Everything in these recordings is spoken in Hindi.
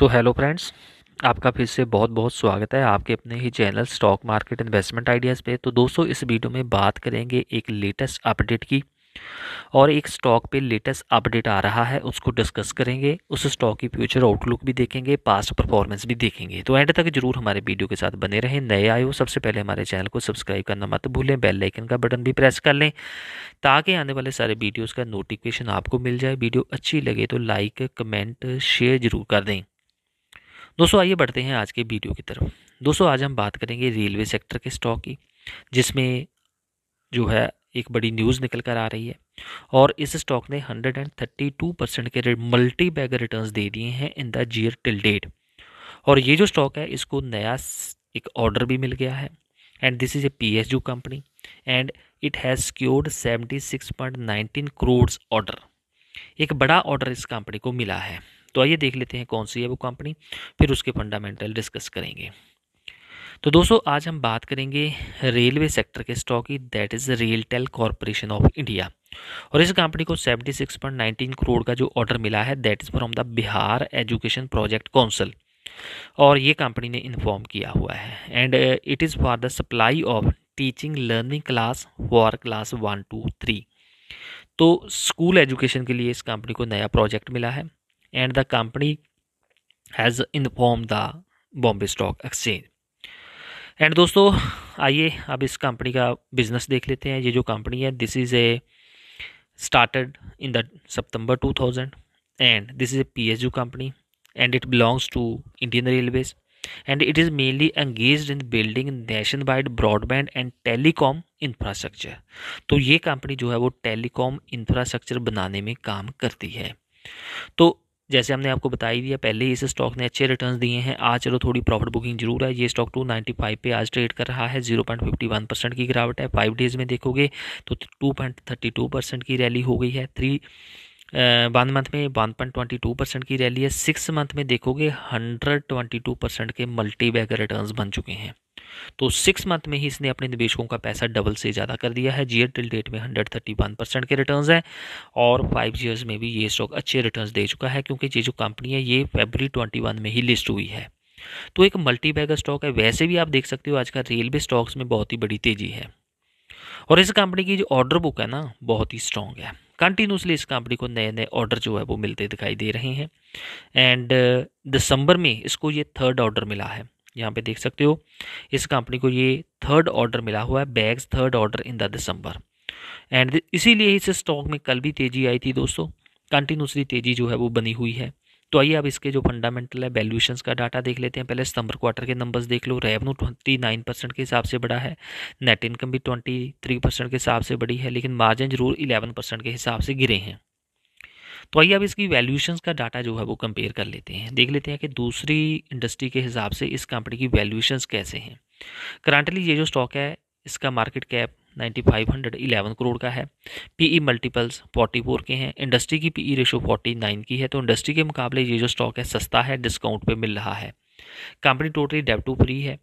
तो हेलो फ्रेंड्स आपका फिर से बहुत बहुत स्वागत है आपके अपने ही channel stock market investment ideas पे तो दोस्तों इस वीडियो में बात करेंगे एक लेटेस्ट अपडेट की और एक स्टॉक पे लेटेस्ट अपडेट आ रहा है उसको डिस्कस करेंगे उस स्टॉक की फ्यूचर आउटलुक भी देखेंगे पास्ट परफॉर्मेंस भी देखेंगे तो एंड तक जरूर हमारे वीडियो के साथ बने रहें नए आए हो सबसे पहले हमारे चैनल को सब्सक्राइब करना मत भूलें बेल लाइकन का बटन भी प्रेस कर लें ताकि आने वाले सारे वीडियोज़ का नोटिफिकेशन आपको मिल जाए वीडियो अच्छी लगे तो लाइक कमेंट शेयर जरूर कर दें दोस्तों आइए बढ़ते हैं आज के वीडियो की तरफ दोस्तों आज हम बात करेंगे रेलवे सेक्टर के स्टॉक की जिसमें जो है एक बड़ी न्यूज़ निकल कर आ रही है और इस स्टॉक ने 132 परसेंट के मल्टी बैगर रिटर्न दे दिए हैं in the year till date और ये जो स्टॉक है इसको नया एक ऑर्डर भी मिल गया है and this is a P S U company and it has secured seventy six point nineteen order एक बड़ा ऑर्डर इस कंपनी को मिला है तो आइए देख लेते हैं कौन सी है वो कंपनी फिर उसके फंडामेंटल डिस्कस करेंगे तो दोस्तों आज हम बात करेंगे रेलवे सेक्टर के स्टॉक की that is RailTel Corporation of India और इस कंपनी को 76.19 करोड़ का जो ऑर्डर मिला है that is from the Bihar education project council और ये कंपनी ने इन्फॉर्म किया हुआ है and it is for the supply of teaching learning class for class one two three तो स्कूल एजुकेशन के लिए इस कंपनी को नया प्रोजेक्ट मिला है and the company has informed the Bombay stock exchange and दोस्तों आइए अब इस कंपनी का बिजनेस देख लेते हैं ये जो कंपनी है this is a started in the सितंबर 2000 and this is a PSU company and it belongs to Indian railways and it is mainly engage in building nationwide broadband and telecom infrastructure तो ये कंपनी जो है वो टेलीकॉम इंफ्रास्ट्रक्चर बनाने में काम करती है तो जैसे हमने आपको बताई दिया पहले ही इस स्टॉक ने अच्छे रिटर्न दिए हैं आज चलो थोड़ी प्रॉफिट बुकिंग जरूर है ये स्टॉक टू नाइन्टी फाइव पे आज ट्रेड कर रहा है zero point fifty one percent की गिरावट है फाइव डेज़ में देखोगे तो two point thirty two percent की रैली हो गई है थ्री वन मंथ में one point twenty two percent की रैली है सिक्स मंथ में देखोगे हंड्रेड ट्वेंटी टू परसेंट के मल्टी रिटर्न्स रिटर्न बन चुके हैं तो सिक्स मंथ में ही इसने अपने निवेशकों का पैसा डबल से ज़्यादा कर दिया है जीयर टिल डेट में हंड्रेड थर्टी वन परसेंट के रिटर्न है और फाइव ईयर्स में भी ये स्टॉक अच्छे रिटर्न दे चुका है क्योंकि ये जो कंपनी है ये फेबरी ट्वेंटी वन में ही लिस्ट हुई है तो एक मल्टी बैगर स्टॉक है वैसे भी आप देख सकते हो आजकल रेलवे स्टॉक्स में बहुत ही बड़ी तेजी है और इस कंपनी की जो ऑर्डर बुक है ना बहुत ही स्ट्रांग है कंटिन्यूसली इस कंपनी को नए नए ऑर्डर जो है वो मिलते दिखाई दे रहे हैं एंड दिसंबर uh, में इसको ये थर्ड ऑर्डर मिला है यहाँ पे देख सकते हो इस कंपनी को ये थर्ड ऑर्डर मिला हुआ है bags third order in the दिसंबर एंड इसीलिए इस स्टॉक में कल भी तेज़ी आई थी दोस्तों कंटिन्यूसली तेज़ी जो है वो बनी हुई है तो आइए अब इसके जो फंडामेंटल है वैल्यूशन का डाटा देख लेते हैं पहले सितंबर क्वार्टर के नंबर्स देख लो रेवन्यू ट्वेंटी नाइन परसेंट के हिसाब से बड़ा है नेट इनकम भी ट्वेंटी थ्री परसेंट के हिसाब से बड़ी है लेकिन मार्जिन जरूर इलेवन परसेंट के हिसाब से गिरे हैं तो आइए अब इसकी वैल्यूशन का डाटा जो है वो कंपेयर कर लेते हैं देख लेते हैं कि दूसरी इंडस्ट्री के हिसाब से इस कंपनी की वैल्यूशन कैसे हैं करंटली ये जो स्टॉक है इसका market cap ninety five hundred eleven crore का है पीई मल्टीपल्स फोर्टी फोर के हैं इंडस्ट्री की पीई रेशो फोर्टी नाइन की है तो इंडस्ट्री के मुकाबले ये जो स्टॉक है सस्ता है डिस्काउंट पे मिल रहा है company totally debt to free है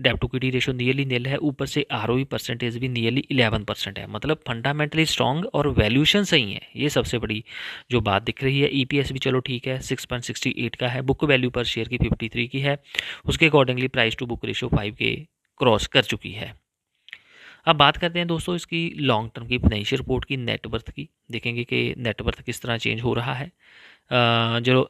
debt to equity ratio nearly nil है ऊपर से आर परसेंटेज भी नियरली इलेवन परसेंट है मतलब फंडामेंटली स्ट्रॉन्ग और वैल्यूशन सही है ये सबसे बड़ी जो बात दिख रही है ईपीएस e भी चलो ठीक है सिक्स पॉइंट सिक्सटी एट का है बुक वैल्यू पर शेयर की फिफ्टी थ्री की है उसके accordingly price to book ratio five के क्रॉस कर चुकी है अब बात करते हैं दोस्तों इसकी लॉन्ग टर्म की फाइनेंशियल रिपोर्ट की नेटवर्थ की देखेंगे कि नेटवर्थ किस तरह चेंज हो रहा है जो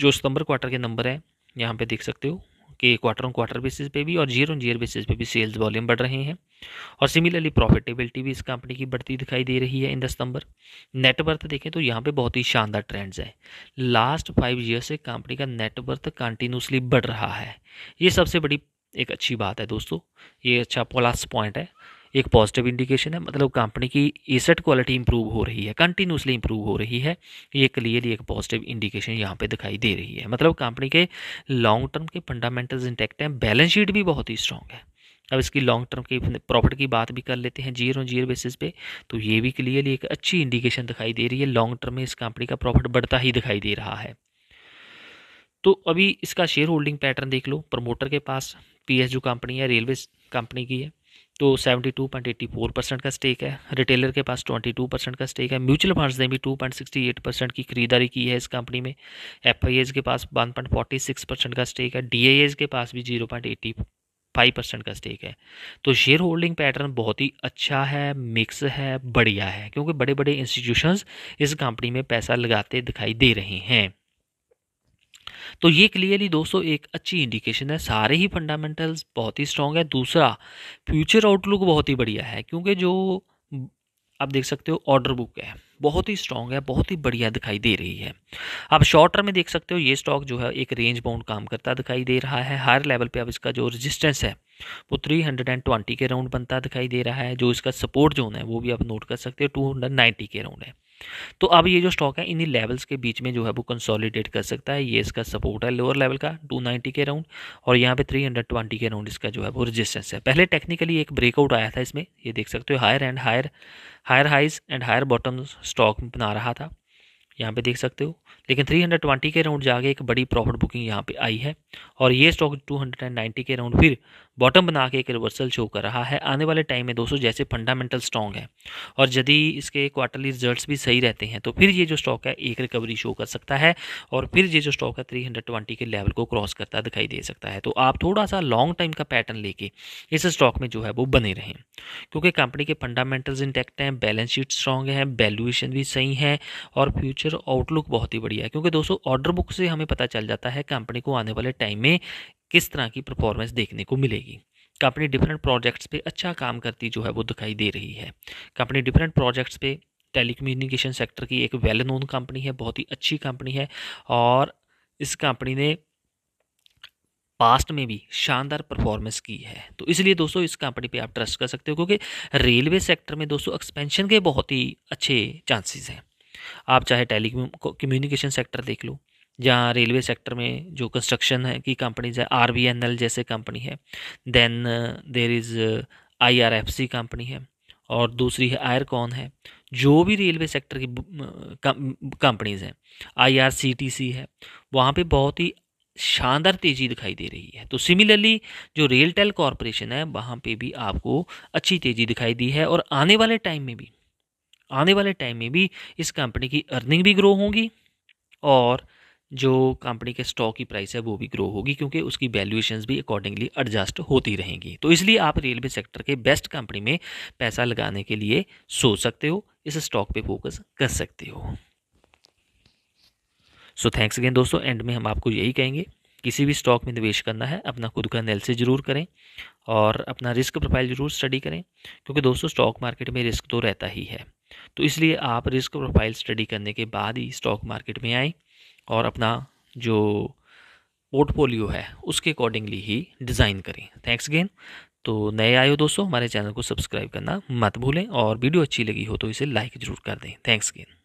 जो सितंबर क्वार्टर के नंबर हैं यहाँ पर देख सकते हो कि क्वार्टर ऑन क्वार्टर बेसिस पे भी और ईयर ऑन ईयर बेसिस पे भी सेल्स वॉल्यूम बढ़ रहे हैं और सिमिलरली प्रॉफिटेबिलिटी भी इस कंपनी की बढ़ती दिखाई दे रही है इन दस नंबर नेटवर्थ देखें तो यहाँ पे बहुत ही शानदार ट्रेंड्स हैं लास्ट फाइव ईयर से कंपनी का नेटवर्थ कंटिन्यूसली बढ़ रहा है ये सबसे बड़ी एक अच्छी बात है दोस्तों ये अच्छा प्लस पॉइंट है एक पॉजिटिव इंडिकेशन है मतलब कंपनी की एसेट क्वालिटी इंप्रूव हो रही है कंटिन्यूसली इंप्रूव हो रही है ये क्लियरली एक पॉजिटिव इंडिकेशन यहाँ पे दिखाई दे रही है मतलब कंपनी के लॉन्ग टर्म के फंडामेंटल्स इंटैक्ट हैं बैलेंस शीट भी बहुत ही स्ट्रॉन्ग है अब इसकी लॉन्ग टर्म की प्रॉफिट की बात भी कर लेते हैं जीरो जीर बेसिस पे तो ये भी क्लियरली एक अच्छी इंडिकेशन दिखाई दे रही है लॉन्ग टर्म में इस कंपनी का प्रॉफिट बढ़ता ही दिखाई दे रहा है तो अभी इसका शेयर होल्डिंग पैटर्न देख लो प्रमोटर के पास पी जो कंपनी है रेलवे कंपनी की है तो 72.84 परसेंट का स्टेक है रिटेलर के पास 22 परसेंट का स्टेक है म्यूचुअल फंड्स ने भी 2.68 परसेंट की खरीदारी की है इस कंपनी में एफ के पास 1.46 परसेंट का स्टेक है डी के पास भी 0.85 परसेंट का स्टेक है तो शेयर होल्डिंग पैटर्न बहुत ही अच्छा है मिक्स है बढ़िया है क्योंकि बड़े बड़े इंस्टीट्यूशन इस कंपनी में पैसा लगाते दिखाई दे रहे हैं तो ये क्लियरली दोस्तों एक अच्छी इंडिकेशन है सारे ही फंडामेंटल्स बहुत ही स्ट्रांग है दूसरा फ्यूचर आउटलुक बहुत ही बढ़िया है क्योंकि जो आप देख सकते हो ऑर्डर बुक है बहुत ही स्ट्रांग है बहुत ही बढ़िया दिखाई दे रही है आप शॉर्ट टर्म में देख सकते हो ये स्टॉक जो है एक रेंज बाउंड काम करता दिखाई दे रहा है हर लेवल पे अब इसका जो रेजिस्टेंस है वो 320 के राउंड बनता दिखाई दे रहा है जो इसका सपोर्ट जोन है वो भी आप नोट कर सकते हो 290 के राउंड है तो अब ये जो स्टॉक है इन्हीं लेवल्स के बीच में जो है वो कंसोलिडेट कर सकता है ये इसका सपोर्ट है लोअर लेवल का 290 के राउंड और यहाँ पे 320 के राउंड इसका जो है वो रेजिस्टेंस है पहले टेक्निकली एक ब्रेकआउट आया था इसमें ये देख सकते हो higher and higher higher highs and higher bottom stock बना रहा था यहाँ पे देख सकते हो लेकिन 320 के राउंड जाके एक बड़ी प्रॉफिट बुकिंग यहाँ पे आई है और ये स्टॉक 290 के राउंड फिर बॉटम बना के एक रिवर्सल शो कर रहा है आने वाले टाइम में दोस्तों जैसे फंडामेंटल स्ट्रॉन्ग है और यदि इसके क्वार्टरली रिजल्ट्स भी सही रहते हैं तो फिर ये जो स्टॉक है एक रिकवरी शो कर सकता है और फिर ये जो स्टॉक है थ्री के लेवल को क्रॉस करता दिखाई दे सकता है तो आप थोड़ा सा लॉन्ग टाइम का पैटर्न लेके इस स्टॉक में जो है वो बने रहें क्योंकि कंपनी के फंडामेंटल्स इंटैक्ट हैं बैलेंस शीट स्ट्रॉन्ग है वैल्यूएशन भी सही है और फ्यूचर आउटलुक बहुत ही बढ़िया है क्योंकि दोस्तों ऑर्डर बुक से हमें पता चल जाता है कंपनी को आने वाले टाइम में किस तरह की परफॉर्मेंस देखने को मिलेगी कंपनी डिफरेंट प्रोजेक्ट्स पे अच्छा काम करती जो है वो दिखाई दे रही है कंपनी डिफरेंट प्रोजेक्ट्स पे टेलीकम्युनिकेशन सेक्टर की एक वेल नोन कंपनी है बहुत ही अच्छी कंपनी है और इस कंपनी ने पास्ट में भी शानदार परफॉर्मेंस की है तो इसलिए दोस्तों इस कंपनी पे आप ट्रस्ट कर सकते हो क्योंकि रेलवे सेक्टर में दोस्तों एक्सपेंशन के बहुत ही अच्छे चांसेस हैं आप चाहे टेली कम्युनिकेशन सेक्टर देख लो या रेलवे सेक्टर में जो कंस्ट्रक्शन है की कंपनीज है आर बी एन एल जैसे कंपनी है then there is I R F C company है और दूसरी है आयरकॉन है जो भी रेलवे सेक्टर की कंपनीज uh, हैं I R C T C है वहाँ पे बहुत ही शानदार तेज़ी दिखाई दे रही है तो सिमिलरली जो रेलटेल कॉरपोरेशन है वहाँ पे भी आपको अच्छी तेज़ी दिखाई दी है और आने वाले टाइम में भी आने वाले टाइम में भी इस कंपनी की अर्निंग भी ग्रो होंगी और जो कंपनी के स्टॉक की प्राइस है वो भी ग्रो होगी क्योंकि उसकी वैल्यूएशंस भी अकॉर्डिंगली एडजस्ट होती रहेंगी तो इसलिए आप रेलवे सेक्टर के बेस्ट कंपनी में पैसा लगाने के लिए सोच सकते हो इस स्टॉक पे फोकस कर सकते हो सो थैंक्स अगेन दोस्तों एंड में हम आपको यही कहेंगे किसी भी स्टॉक में निवेश करना है अपना खुद का नैल जरूर करें और अपना रिस्क प्रोफाइल जरूर स्टडी करें क्योंकि दोस्तों स्टॉक मार्केट में रिस्क तो रहता ही है तो इसलिए आप रिस्क प्रोफाइल स्टडी करने के बाद ही स्टॉक मार्केट में आएँ और अपना जो पोर्टफोलियो है उसके अकॉर्डिंगली ही डिज़ाइन करें थैंक्स अगेन तो नए आए हो दोस्तों हमारे चैनल को सब्सक्राइब करना मत भूलें और वीडियो अच्छी लगी हो तो इसे लाइक ज़रूर कर दें थैंक्स अगेन